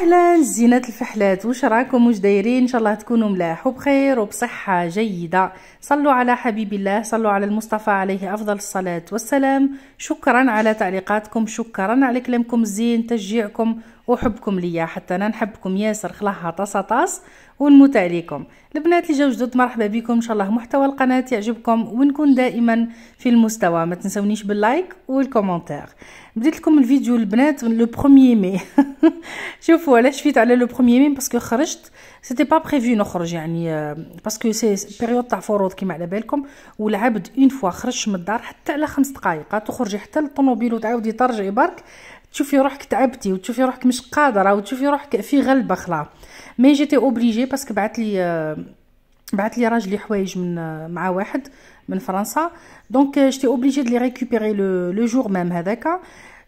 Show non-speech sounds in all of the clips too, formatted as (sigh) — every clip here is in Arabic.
اهلا زينات الفحلات واش راكم وش دايرين ان شاء الله تكونوا ملاح وبخير وبصحه جيده صلوا على حبيب الله صلوا على المصطفى عليه افضل الصلاه والسلام شكرا على تعليقاتكم شكرا على كلامكم الزين تشجيعكم وحبكم ليا حتى انا نحبكم ياسر خلاها طاس طاس ونموت عليكم البنات اللي جاو جدد مرحبا بكم ان شاء الله محتوى القناه يعجبكم ونكون دائما في المستوى ما تنسونيش باللايك والكومنتير بديت لكم الفيديو البنات لو بروميي مي شوفوا علاش فيت على لو بروميي مي باسكو خرجت سيتي با بريفي نخرج يعني آه، باسكو سي بيريود تاع فروض كيما على بالكم والعبد اون فوا خرج من الدار حتى على خمس دقائق تخرجي حتى للطوموبيل وتعاودي ترجعي برك تشوفي روحك تعبتي وتشوفي روحك مش قادره وتشوفي روحك في غلبه خلاص مي جيتي اوبليجي باسكو بعث لي بعث لي راجلي حوايج من مع واحد من فرنسا دونك جيتي اوبليجي دلي ريكوبيري لو جور مام هذاك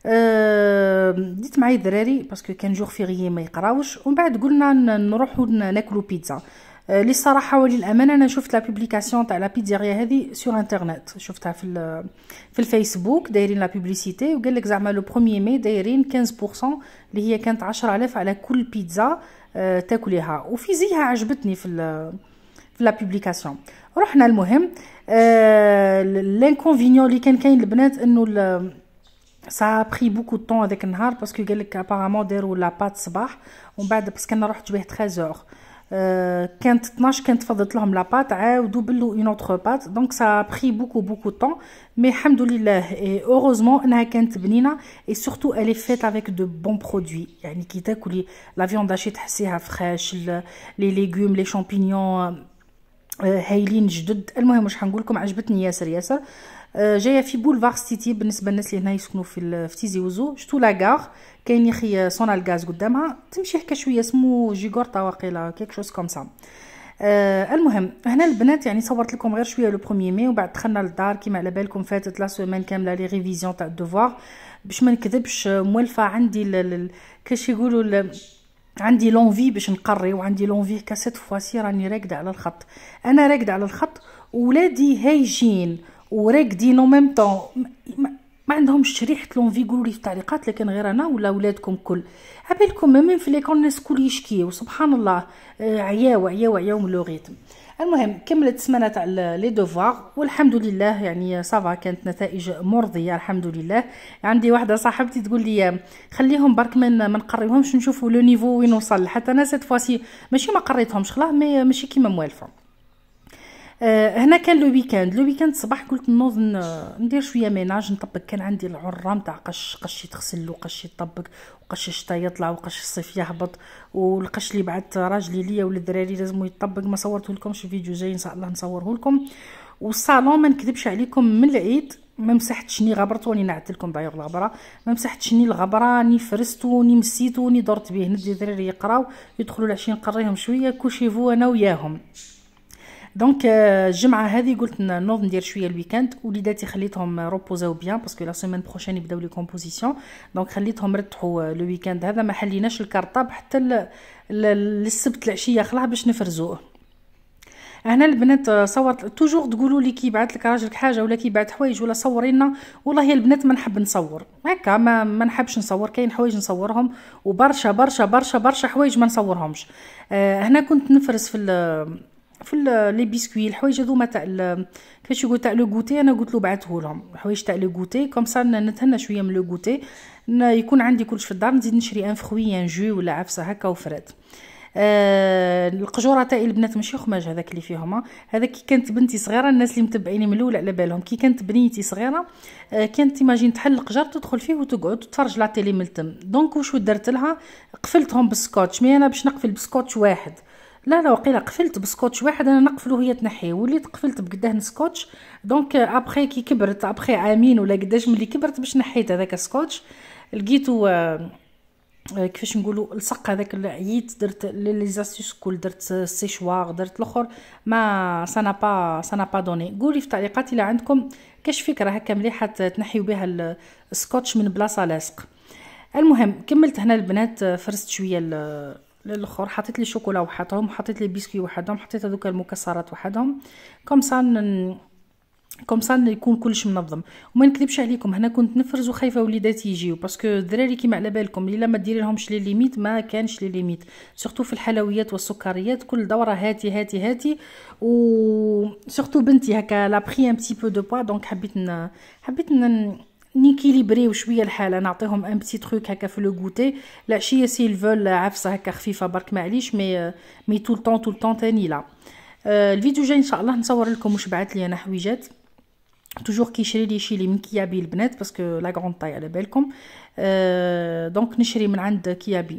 euh، ديت معايا الدراري باسكو كان جور فيغيي ما يقراوش ومن بعد قلنا نروحو ناكلو بيتزا آه، للصراحه وللامانه انا شفت لا بوبليكاسيون تاع لا بيتزيريا هذه سور انترنت شفتها في في الفيسبوك دايرين لا بوبليسيتي وقال لك زعما لو بروميي مي دايرين 15% اللي هي كانت 10000 على كل بيتزا آه، تاكليها وفي زيها عجبتني في في لا بوبليكاسيون رحنا المهم آه لانكونفينيون اللي كان كاين البنات انه سا بري بوكو طون هذاك النهار باسكو قال لك ابارامون داروا لا بات صباح ومن بعد باسكو انا رحت جبيه 13 اور كانت 12 كانت فضلت لهم لاباط عاودوا بلو اون اوتر بات دونك سا بري بوكو بوكو طون مي الحمد لله اي اوروزمون انها كانت بنينه اي سورتو الي فيت افيك دو بون برودوي يعني كي تاكلي لا فيوند هاشي تحسيها فريش لي ليغوم لي شامبينيون هايلين جدد المهم واش حنقول لكم عجبتني ياسر ياسر آه، جايه في بولفار سيتي بالنسبه للناس اللي هنا يسكنوا في في تيزي وزو شتو لاكار كاين يا اخي صونال غاز قدامها تمشي هكا شويه اسمو جيغور طواقيلا كيك شوز كوم سا أه المهم هنا البنات يعني صورت لكم غير شويه لو بروميي مي وبعد دخلنا للدار كيما على بالكم فاتت لا سومان كامله لي ريفيزيون تاع دوفوار باش ما نكذبش موالفه عندي كاش يقولوا عندي لونفي باش نقري وعندي لونفي كاسيت فواسي راني راكده على الخط انا راكده على الخط ولادي هايجين وراقدين ميم طون ما عندهمش ريحه لونفي يقولوا لي في التعليقات لكن غير انا ولا ولادكم كل عبالكم ميم في ليكون الناس كل يشكيو سبحان الله آه، عياو عياو عياو من لوغيتم المهم كملت سمانه تاع لي دوفوار والحمد لله يعني صافا كانت نتائج مرضيه الحمد لله عندي واحده صاحبتي تقول لي خليهم برك من ما نقريهمش نشوفوا لو نيفو وين وصل حتى انا سيت فواسي ماشي ما قريتهمش خلاص مي ماشي كيما موالفه آه، هنا كان لو ويكاند لو ويكاند صباح قلت نوض ندير شويه ميناج نطبق كان عندي العره نتاع قش قش يتغسل وقش يطبق وقش الشتا يطلع وقش الصيف يهبط والقش اللي بعت راجلي ليا ولدراري لازم يطبق ما صورته لكمش فيديو جاي ان شاء الله نصوره لكم والصالون ما نكذبش عليكم من العيد ما مسحتش ني غبرت واني نعت لكم دايوغ الغبره ما مسحتش ني الغبره ني فرستو ني مسيتو ني درت به ندي الدراري يقراو يدخلوا العشين نقريهم شويه كوشيفو انا وياهم دونك الجمعه هذه قلت نوض ندير شويه الويكاند وليداتي خليتهم روبوزاو بيان باسكو لا سيمين بروشين يبداو لي كومبوزيسيون دونك خليتهم رتحوا لو ويكاند هذا ما حليناش الكارطاب حتى للسبت العشيه خلاص باش نفرزوه هنا البنات آه، صورت توجور تقولوا لي كي بعث لك راجلك حاجه ولا كي بعث حوايج ولا صوري لنا والله يا البنات ما نحب نصور هكا ما ما نحبش نصور كاين حوايج نصورهم وبرشا برشا برشا برشا حوايج ما نصورهمش آه، هنا كنت نفرز في في لي بيسكوي الحوايج هذوما تاع كيفاش يقول تاع لو غوتي انا قلت له بعثه لهم الحوايج تاع لو غوتي كوم سا نتهنى شويه من لو غوتي يكون عندي كلش في الدار نزيد نشري ان فخوي ان جو ولا عفسه هكا وفرات آه القجوره تاعي البنات ماشي خماج هذاك اللي فيهم هذا كي كانت بنتي صغيره الناس اللي متبعيني من الاول على بالهم كي كانت بنيتي صغيره آه كانت تيماجين تحل القجر تدخل فيه وتقعد تتفرج لا تيلي ملتم دونك واش درت لها قفلتهم بالسكوتش مي انا باش نقفل بسكوتش واحد لا لا وقيله قفلت بسكوتش واحد انا نقفلو هي تنحي وليت قفلت بقداه سكوتش دونك ابخي كي كبرت ابخي عامين ولا قداش ملي كبرت باش نحيت هذاك السكوتش لقيتو آه، آه، كيفاش نقولوا لصق هذاك عييت درت لي زاسيس كول درت سيشوار درت الاخر ما سانا با سانا با دوني قولي في التعليقات الا عندكم كاش فكره هكا مليحه تنحيو بها السكوتش من بلاصه لاصق المهم كملت هنا البنات آه، فرست شويه للاخر حطيت لي شوكولا وحدهم حطيت لي بيسكوي وحدهم حطيت هذوك المكسرات وحدهم كوم سان كوم سان يكون كلش منظم وما نكذبش عليكم هنا كنت نفرز وخايفه وليداتي يجيو باسكو الدراري كيما على بالكم الا ما ديري لهمش لي ليميت ما كانش لي ليميت سورتو في الحلويات والسكريات كل دوره هاتي هاتي هاتي و سورتو بنتي هكا لا بري ان بو دو بوا دونك حبيت ن... حبيت ن... نيكيليبريو شويه الحاله نعطيهم ان بتي تروك هكا في لو غوتي العشيه سي الفول عفسه هكا خفيفه برك معليش مي مي طول طون طول طون تاني لا euh, الفيديو جاي ان شاء الله نصور لكم واش بعث لي انا حويجات توجور كيشري لي شي لي من كيابي البنات باسكو لا غرون طاي على بالكم دونك نشري من عند كيابي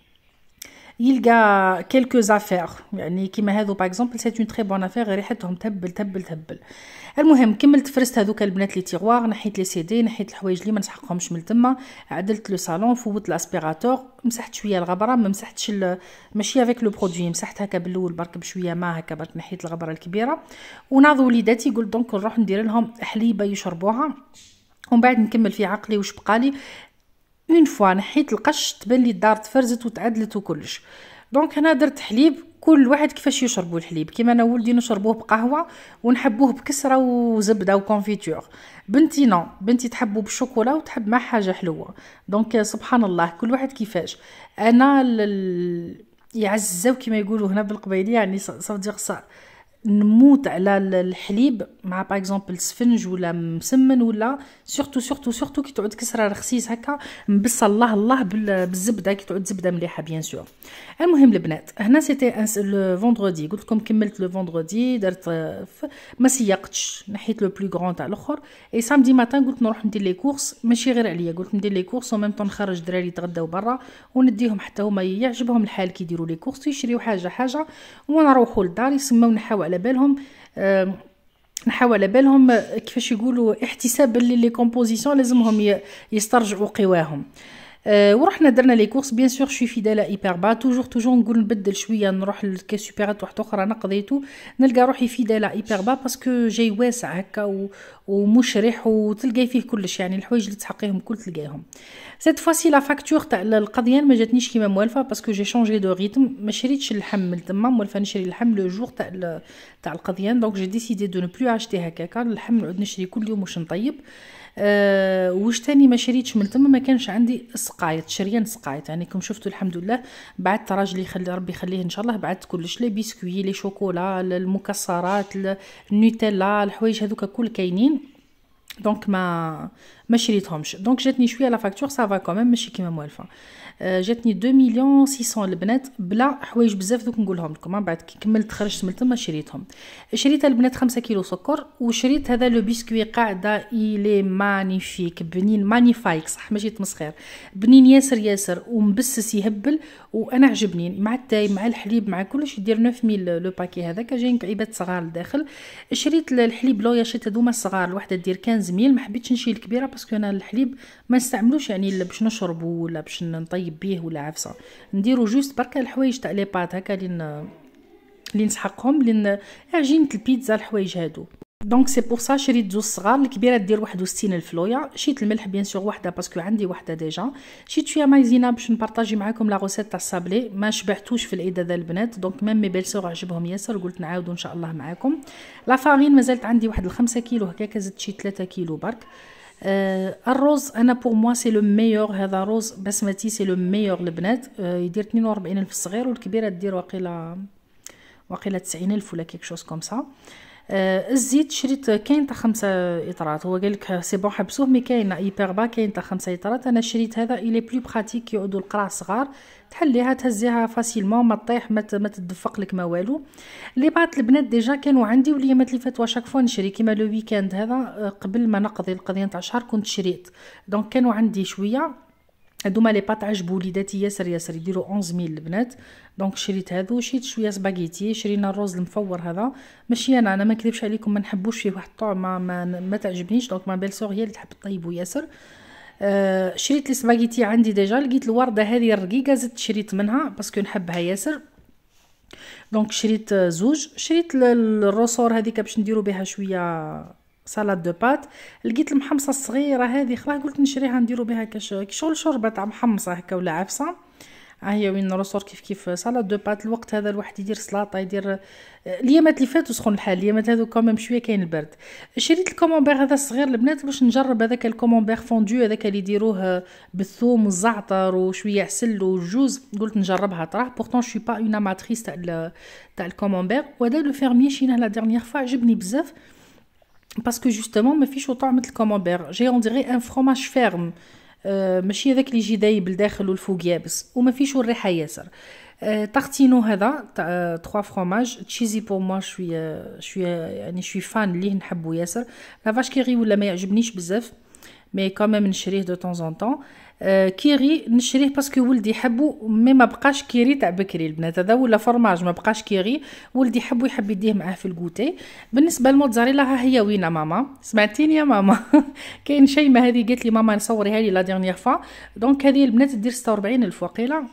يلقى quelques affaires يعني كيما هذو باغ اكزومبل سي اون تري بون افير ريحتهم تهبل تهبل تهبل المهم كملت فرست هذوك البنات لي تيغوار نحيت لي سيدي نحيت الحوايج لي ما نسحقهمش من تما عدلت لو صالون فوت لاسبيراتور مسحت شويه الغبره ما مسحتش ال... ماشي افيك لو برودوي مسحت هكا بالاول برك بشويه ما هكا برك نحيت الغبره الكبيره وناض وليداتي قلت دونك نروح ندير لهم حليبه يشربوها ومن بعد نكمل في عقلي واش بقالي اون فوا نحيت القش تبان لي الدار تفرزت وتعدلت وكلش دونك هنا درت حليب كل واحد كيفاش يشربوا الحليب كيما انا ولدي نشربوه بقهوه ونحبوه بكسره وزبده وكونفيتور بنتي نو بنتي تحبو بالشوكولا وتحب مع حاجه حلوه دونك سبحان الله كل واحد كيفاش انا لل... يعزاو كيما يقولوا هنا بالقبيليه يعني صديق صار نموت على الحليب مع باغ اكزومبل سفنج ولا مسمن ولا سورتو سورتو سورتو كي تعود كسره رخيص هكا مبص الله الله بالزبده كي تعود زبده مليحه بيان سور المهم البنات هنا سيتي لو فوندرودي قلت لكم كملت لو فوندرودي درت ما سيقتش نحيت لو بلو غران تاع الاخر اي سامدي ماتان قلت نروح ندير لي كورس ماشي غير عليا قلت ندير لي كورس وميم طون نخرج دراري يتغداو برا ونديهم حتى هما يعجبهم الحال كي يديروا لي كورس يشريو حاجه حاجه ونروحوا للدار يسمونا حوالي على بالهم نحاول على بالهم كيفاش يقولوا احتسابا للي كومبوزيسيون لازمهم يسترجعوا قواهم آه، ورحنا درنا لي كورس بيان سور شوي فيدالا ايبر با توجور توجور نقول نبدل شويه نروح لكاسوبيرات واحده اخرى انا نلقى روحي فيدالا ايبر با باسكو جاي واسع هكا و... ومشرح وتلقاي فيه كلش يعني الحوايج اللي تحقيهم كل تلقايهم سيت فواسي لا فاكتور تاع القضيه ما جاتنيش كيما موالفه باسكو جي شونجي دو ريتم ما شريتش اللحم تما موالفه نشري اللحم لو جور تاع تاع القضيه دونك جي ديسيدي دو نو بلو اشتي هكاك اللحم نعود نشري كل يوم واش نطيب آه آه، واش تاني ما شريتش من تما ما كانش عندي سقايط شريان سقايط يعني كم شفتوا الحمد لله بعت راجلي خلي ربي يخليه ان شاء الله بعت كلش لي بيسكوي لي شوكولا المكسرات النوتيلا الحوايج هذوك كل كاينين دونك ما ما شريتهمش دونك جاتني شويه لا فاكتور سافا كوميم ماشي كيما موالفه آه، جاتني 2 مليون 600 البنات بلا حوايج بزاف دوك نقولهم لكم من آه، بعد كي كملت خرجت من تما شريتهم شريت البنات 5 كيلو سكر وشريت هذا لو بيسكوي قاعده ايلي مانيفيك بنين مانيفايك صح ماشي تمسخير بنين ياسر ياسر ومبسس يهبل وانا عجبني مع التاي مع الحليب مع كلش يدير 9000 لو باكي هذاك جايين كعيبات صغار لداخل شريت الحليب لويا شريت هذوما الصغار الوحده دير 15000 ما حبيتش نشري الكبيره باسكو انا الحليب ما نستعملوش يعني باش نشربو ولا باش نطيب بيه ولا عفسه نديرو جوست برك الحوايج تاع لي بات هكا لين لين نسحقهم لين عجينه البيتزا الحوايج هادو دونك سي بور سا شريت زوز صغار الكبيره دير 61 الفلويا شيت الملح بيان سور وحده باسكو عندي وحده ديجا شيت شويه مايزينا باش نبارطاجي معاكم لا غوسيت تاع الصابلي ما شبعتوش في العيد هذا البنات دونك ميم مي بيل سور عجبهم ياسر قلت نعاودو ان شاء الله معاكم لا فارين مازالت عندي واحد الخمسة كيلو هكاك زدت شي 3 كيلو برك آه الروز انا بور موا سي لو ميور هذا روز بسمتي سي لو ميور البنات آه يدير 42000 الصغير والكبيره دير واقيلا واقيلا 90000 ولا كيك شوز كوم سا آه آه، الزيت شريت كاين تاع خمسة اطرات هو قال لك سي بون حبسوه مي كاين ايبر با كاين تاع خمسة اطرات انا شريت هذا الي بلو براتيك يعودوا القراع صغار تحليها تهزيها فاسيلمون ما تطيح ما ما تدفق لك ما والو لي بات البنات ديجا كانوا عندي لي اللي فاتوا شاك فوا نشري كيما لو ويكاند هذا آه، قبل ما نقضي القضيه تاع شهر كنت شريت دونك كانوا عندي شويه هادوما لي بات عجبو وليداتي ياسر ياسر أونز 11000 البنات دونك شريت هادو شريت شويه سباغيتي شرينا الرز المفور هذا ماشي انا انا ما نكذبش عليكم ما نحبوش فيه واحد الطعم ما, ما, تعجبنيش دونك ما بيل سوغ هي اللي تحب طيبو ياسر آه شريت لي سباغيتي عندي ديجا لقيت الورده هذه الرقيقه زدت شريت منها باسكو نحبها ياسر دونك شريت زوج شريت الروسور هذيك باش نديرو بها شويه سلطه دو بات لقيت المحمصه الصغيره هذه خلاص قلت نشريها نديرو بها كش شغل شوربه تاع محمصه هكا ولا عفصه ها هي وين الرسور كيف كيف سلطه دو بات الوقت هذا الواحد يدير سلطه يدير اليامات اللي فاتوا سخون الحال اليامات هذو كوميم شويه كاين البرد شريت الكومونبير هذا الصغير البنات باش نجرب هذاك الكومونبير فوندو هذاك اللي يديروه بالثوم والزعتر وشويه عسل والجوز قلت نجربها طراح بورتون شوي با اون اماتريس تاع تاع الكومونبير وهذا لو فيرمي شيناه لا ديرنيير فوا عجبني بزاف باسكو جوستومون ما فيش طعم مثل الكومونبير جاي اون ديري ان فروماج فيرم أه ماشي هذاك اللي يجي دايب لداخل والفوق يابس وما فيش الريحه ياسر أه طارتينو هذا تاع 3 فروماج تشيزي بور موا شويه شويه يعني شوي فان ليه نحبو ياسر لافاش كيغي ولا ما يعجبنيش بزاف مي كاميم نشريه دو طون زون طون آه، كيري نشريه باسكو ولدي حبو مي ما بقاش كيري تاع بكري البنات هذا ولا فرماج ما بقاش كيري ولدي حبو يحب يديه معاه في الكوتي بالنسبه للموتزاريلا ها هي وينه ماما سمعتيني يا ماما (laughs) كاين ما هذه قالت لي ماما نصوريها لي لا ديرنيير فوا دونك هذه البنات دير 46 الف وقيله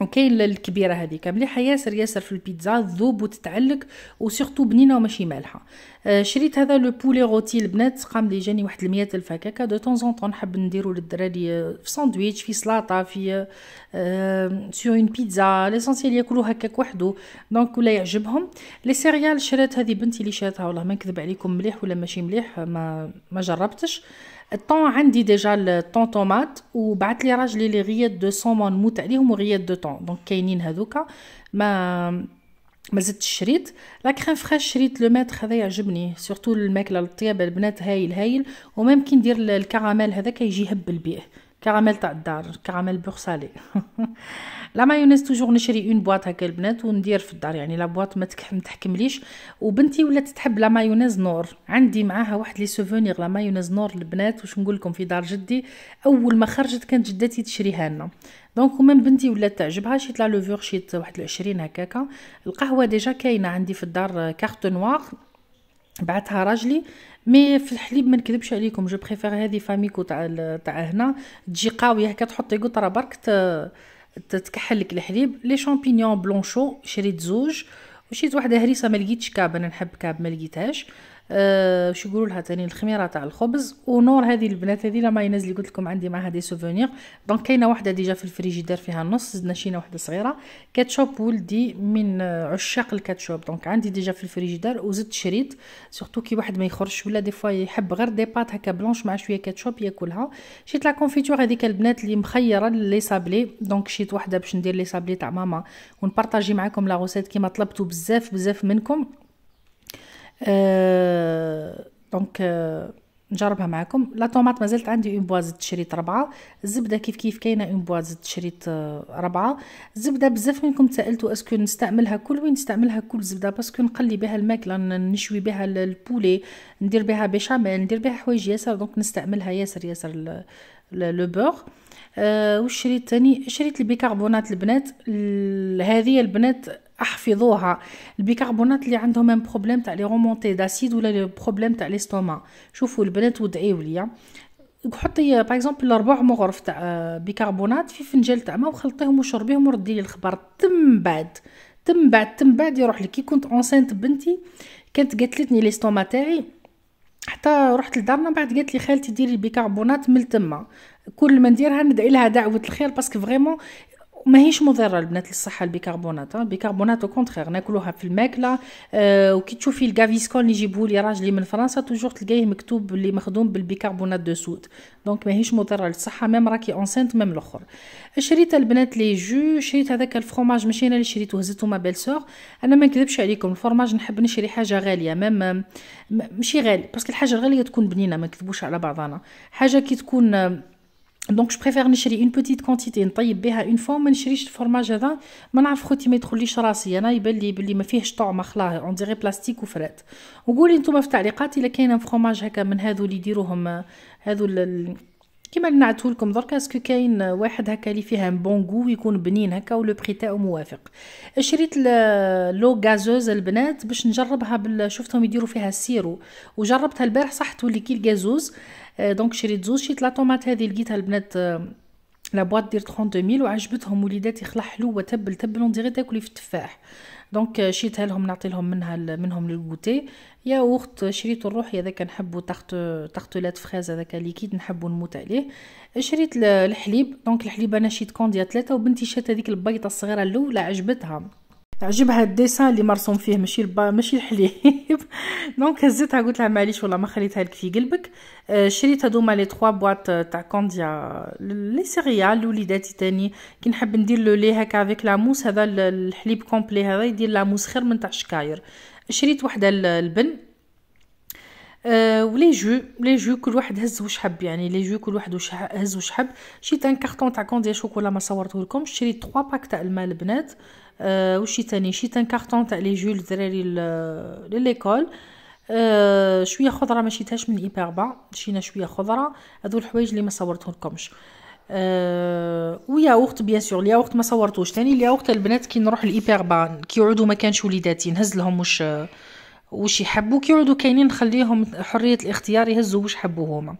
اوكي الكبيره هذيك مليحه ياسر ياسر في البيتزا تذوب وتتعلق وسورتو بنينه وماشي مالحه آه، شريت هذا لو بولي روتي البنات قام لي جاني واحد المية الف هكاكا دو طون طون نحب نديرو للدراري آه، في ساندويتش في سلاطه في آه اون بيتزا ليسونسيال ياكلو هكاك وحده دونك ولا يعجبهم لي سيريال شرات هذه بنتي اللي شراتها والله ما نكذب عليكم مليح ولا ماشي مليح ما ما جربتش آه الطون عندي ديجا الطون طومات وبعث لي راجلي لي غيات دو صومون نموت عليهم وغيات دو طون دونك كاينين هذوكا ما ما زدت الشريط لا كريم فريش شريت لو ميتر هذا يعجبني سورتو الماكله الطيبه البنات هايل هايل وممكن ندير الكراميل هذا كيجي يهبل بيه كراميل تاع الدار كراميل بوغ سالي (laughs) لا مايونيز توجور نشري اون بواط هكا البنات وندير في الدار يعني لا بواط ما تحكمليش وبنتي ولات تحب لا مايونيز نور عندي معاها واحد لي سوفونير لا مايونيز نور البنات واش نقول لكم في دار جدي اول ما خرجت كانت جدتي تشريها لنا دونك ومن بنتي ولات تعجبها شيت لا لوفور شيت واحد العشرين هكاكا القهوه ديجا كاينه عندي في الدار كارت نوار بعتها راجلي مي في الحليب ما نكذبش عليكم جو بريفير هذه فاميكو تاع تاع هنا تجي قاويه هكا تحطي قطره برك تكحل لك الحليب لي شامبينيون بلونشو شريت زوج وشريت واحده هريسه ما لقيتش كاب انا نحب كاب ما لقيتهاش أه يقولوا لها تاني الخميره تاع الخبز ونور هذه البنات هذه مايونيز اللي قلت لكم عندي معها دي سوفونير دونك كاينه واحده ديجا في الفريجيدير فيها النص زدنا شينا واحده صغيره كاتشوب ولدي من عشاق الكاتشوب دونك عندي ديجا في الفريجيدير وزدت شريط سورتو كي واحد ما يخرجش ولا دي فوا يحب غير دي بات هكا بلونش مع شويه كاتشوب ياكلها شيت لا كونفيتور هذيك البنات اللي مخيره لي سابلي دونك شيت واحده باش ندير لي سابلي تاع ماما ونبارطاجي معكم لا روسيت كيما طلبتو بزاف بزاف منكم آه، دونك آه، نجربها معكم لا طوماط مازالت عندي اون بوازة شريط ربعة الزبدة كيف كيف كاينة اون بوازة شريط آه، ربعة الزبدة بزاف منكم تسألتوا اسكو نستعملها كل وين نستعملها كل زبدة باسكو نقلي بها الماكلة نشوي بها البولي ندير بها بيشاميل ندير بها حوايج ياسر دونك نستعملها ياسر ياسر لو بوغ والشريط الثاني شريط البيكربونات البنات هذه البنات احفظوها البيكربونات اللي عندهم ان بروبليم تاع لي رومونتي داسيد ولا لي بروبليم تاع ليستوما شوفوا البنات ودعيو ليا حطي باغ اكزومبل ربع مغرف تاع آه، بيكربونات في فنجان تاع ما وخلطيهم وشربيهم وردي لي الخبر تم بعد تم بعد تم بعد يروح لك كي كنت اونسينت بنتي كانت قتلتني ليستوما تاعي حتى رحت لدارنا بعد قالت لي خالتي ديري بيكربونات من تما كل ما نديرها ندعي لها دعوه الخير باسكو فريمون ماهيش مضره البنات للصحه البيكربونات البيكربونات او كونترير ناكلوها في الماكله أه وكي تشوفي الكافيسكول اللي يجيبوه لي راجلي من فرنسا توجور تلقايه مكتوب اللي مخدوم بالبيكربونات دو سود دونك ماهيش مضره للصحه ميم راكي اونسينت ميم الاخر شريت البنات لي جو شريت هذاك الفرماج ماشي انا اللي شريته هزته ما بيل انا ما نكذبش عليكم الفرماج نحب نشري حاجه غاليه ميم ماشي غالي باسكو الحاجه الغاليه تكون بنينه ما نكذبوش على بعضنا حاجه كي تكون دونك جو بريفير نشري اون بوتيت كونتيتي نطيب بها اون فوا ما نشريش الفرماج هذا ما نعرف خوتي ما يدخليش راسي انا يبان لي بلي ما فيهش طعم خلاه اون ديري بلاستيك وفرات وقولي نتوما في التعليقات الا كاين فرماج هكا من هذو اللي يديروهم هذو ال... كيما اللي لكم دركا اسكو كاين واحد هكا اللي فيها بون غو يكون بنين هكا ولو بري تاعو موافق شريت لو غازوز البنات باش نجربها بال... شفتهم يديروا فيها السيرو وجربتها البارح صح تولي كي الغازوز آه، دونك شريت زوج شريت لا طوماط هذه لقيتها البنات آه، لا بواط دير 32000 وعجبتهم وليداتي خلا حلوه تبل تبل اون ديغي تاكلي في التفاح دونك آه، شريتها لهم نعطي لهم منها منهم للغوتي يا اخت شريت روحي هذاك نحبو تحت تحتولات فريز هذاك ليكيد نحبو نموت عليه شريت الحليب دونك الحليب انا شيت كونديا ثلاثة وبنتي شات هذيك البيضه الصغيره الاولى عجبتها عجبها الديسان اللي مرسوم فيه ماشي البا ماشي الحليب (laughs) دونك هزيتها قلت لها معليش والله ما خليتها لك في قلبك آه شريت هذوما لي 3 بواط آه، تاع كونديا لي سيريال لوليداتي تاني كي نحب ندير لو لي هكا افيك لاموس هذا الحليب كومبلي هذا يدير لاموس خير من تاع الشكاير شريت وحده البن آه، ولي جو لي جو كل واحد هز وش حب يعني لي جو كل واحد وش هز وش حب شريت ان كارطون تاع كونديا شوكولا ما صورته لكم شريت 3 باك تاع الماء البنات وشي تاني شيت ان كارطون تاع لي جول دراري ليكول آه شويه خضره ما شيتهاش من ايبربا شينا شويه خضره هذو الحوايج اللي ما صورتهم أه ويا وقت بيان سور وقت ما صورتوش تاني وقت البنات كي نروح لايبربا كي يعودوا ما كانش وليداتي نهز لهم واش وش يحبوك يقعدوا كاينين نخليهم حريه الاختيار يهزوا واش حبوا هما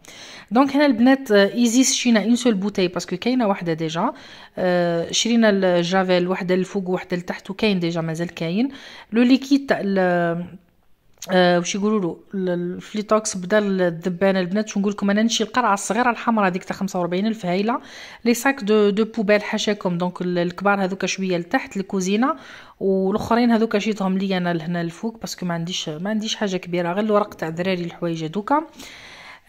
دونك هنا البنات آه، ايزي شينا اون سول بوتي باسكو كاينه وحده ديجا آه، شرينا الجافيل وحده الفوق وحده لتحت وكاين ديجا مازال كاين لو ليكيد تاع آه واش يقولوا له الفلي توكس بدا الذبانه البنات شنو نقول لكم انا نمشي القرعه الصغيره الحمراء ديك تاع الف هايله لي ساك دو دو بوبال حاشاكم دونك الكبار هذوك شويه لتحت الكوزينه والاخرين هذوك شيتهم لي انا لهنا الفوق باسكو ما عنديش ما عنديش حاجه كبيره غير الورق تاع دراري الحوايج هذوك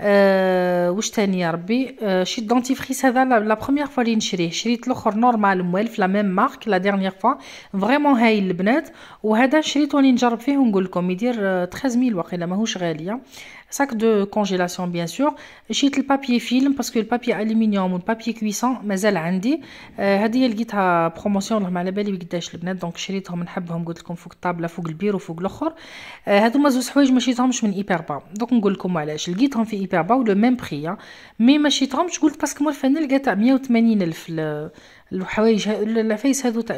آه واش تاني يا ربي آه شي دونتيفريس هذا لا بروميير فوا اللي نشريه شريت الاخر نورمال موالف لا ميم مارك لا ديرنيير فوا فريمون هايل البنات وهذا شريته راني نجرب فيه ونقول لكم يدير 13000 آه، واقيلا ماهوش غاليه sac de congélation bien sûr شيت البابي فيلم باسكو البابي الومنيوم والبابي كويسون مازال عندي هذه لقيتها بروموسيون لهم على بالي بقداش البنات دونك شريتهم نحبهم قلت لكم فوق الطابله فوق البيرو فوق الاخر هذوما زوج حوايج ما شريتهمش من ايبربا دونك نقول لكم علاش لقيتهم في ايبربا ولو ميم بري مي ما شريتهمش قلت باسكو مول الفنان لقيتها 180 الف الحوايج العفايس هذو تاع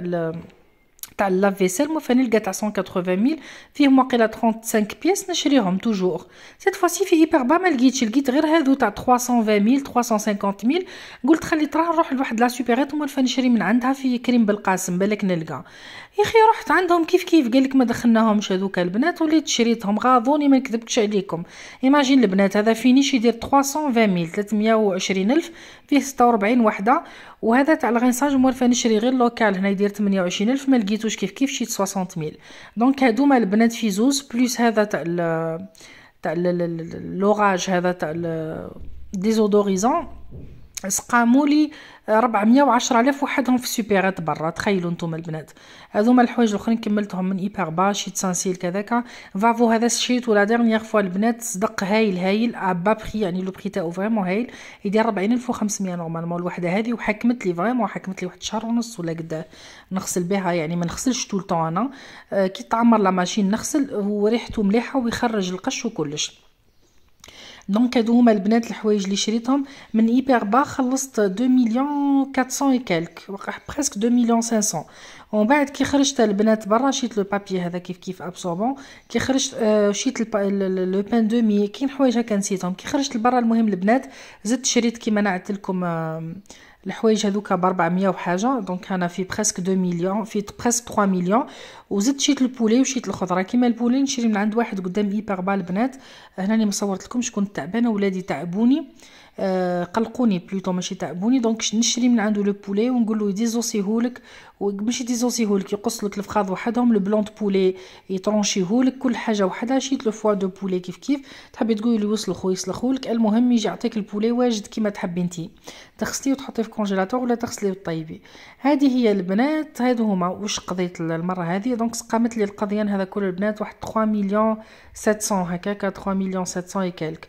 تاع لافيسيل مو فاني تاع 180000 فيه واقيلا 35 بيس نشريهم توجور سيت فوا سي في هيبر با ما لقيتش لقيت غير هادو تاع 320000 350000 قلت خلي تراه نروح لواحد لا سوبيرات ومرفا نشري من عندها في كريم بالقاسم بالك نلقى يا اخي رحت عندهم كيف كيف قال لك ما دخلناهمش هذوك البنات وليت شريتهم غاضوني ما نكذبتش عليكم ايماجين البنات هذا فينيش يدير 320000 320000 فيه 46 وحده وهذا تاع الغنساج مورفا نشري غير لوكال هنا يدير 28000 ما لقيتو touche kif kif de 60 000. Donc, à Douma, le de Fizouz, plus l'orage, le désodorisant. سقامو لي 410 الاف وحدهم في سوبيرات برا تخيلوا نتوما البنات هذوما الحوايج الاخرين كملتهم من ايبر با شيت سانسيل كذاك فافو هذا الشيت ولا ديرنيير فوا البنات صدق هايل هايل ابا بري يعني لو بري تاعو فريمون هايل يدير 40500 نورمالمون الوحده هذه وحكمت لي فريمون حكمت لي واحد شهر ونص ولا قد نغسل بها يعني ما نغسلش طول طون انا آه، كي تعمر لا ماشين نغسل وريحته مليحه ويخرج القش وكلش دونك هادو هما البنات الحوايج اللي شريتهم من ايبر با خلصت 2 مليون 400 اي كالك بريسك 2 مليون 500 ومن بعد كي خرجت البنات برا شيت لو بابي هذا كيف كيف ابسوربون كي خرجت آه، شيت لو بان مي كاين حوايج هكا نسيتهم كي خرجت لبرا المهم البنات زدت شريت كيما انا لكم الحوايج هذوك ب 400 وحاجه دونك انا في بريسك 2 مليون في بريسك 3 مليون وزدت شيت البولي وشيت الخضره كيما البولي نشري من عند واحد قدام ايبر بال البنات هنا مصورت لكم شكون تعبانه ولادي تعبوني آه آه، قلقوني بلوتو ماشي تعبوني دونك نشري من عنده لو بولي ونقول له يديزوسيهولك ماشي يديزوسيهولك يقصلك الفخاذ وحدهم لو دو بولي يطرونشيهولك كل حاجه وحدها شيت لو فوا دو بولي كيف كيف تحبي تقولي له يوصلخو يوصلخولك المهم يجي يعطيك البولي واجد كيما تحبي انتي تغسليه وتحطيه في كونجيلاتور ولا تغسليه وتطيبي هذه هي البنات هادو هما واش قضيت المره هذه دونك قامت لي القضيه هذا كل البنات واحد 3 مليون 700 هكاك 3 مليون 700 اي كالك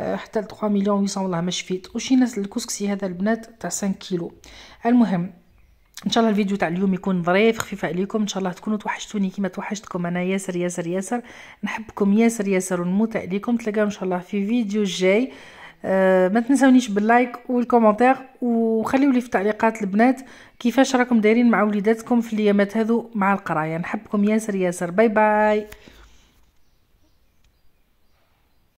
آه، حتى ل 3 مليون 800 والله ما شفيت وشي ناس الكسكسي هذا البنات تاع 5 كيلو المهم ان شاء الله الفيديو تاع اليوم يكون ظريف خفيف عليكم ان شاء الله تكونوا توحشتوني كيما توحشتكم انا ياسر ياسر ياسر نحبكم ياسر ياسر ونموت عليكم تلاقاو ان شاء الله في فيديو جاي أه ما تنساونيش باللايك والكومنتير وخليوا لي في التعليقات البنات كيفاش راكم دايرين مع وليداتكم في الايامات هذو مع القرايه نحبكم ياسر ياسر باي باي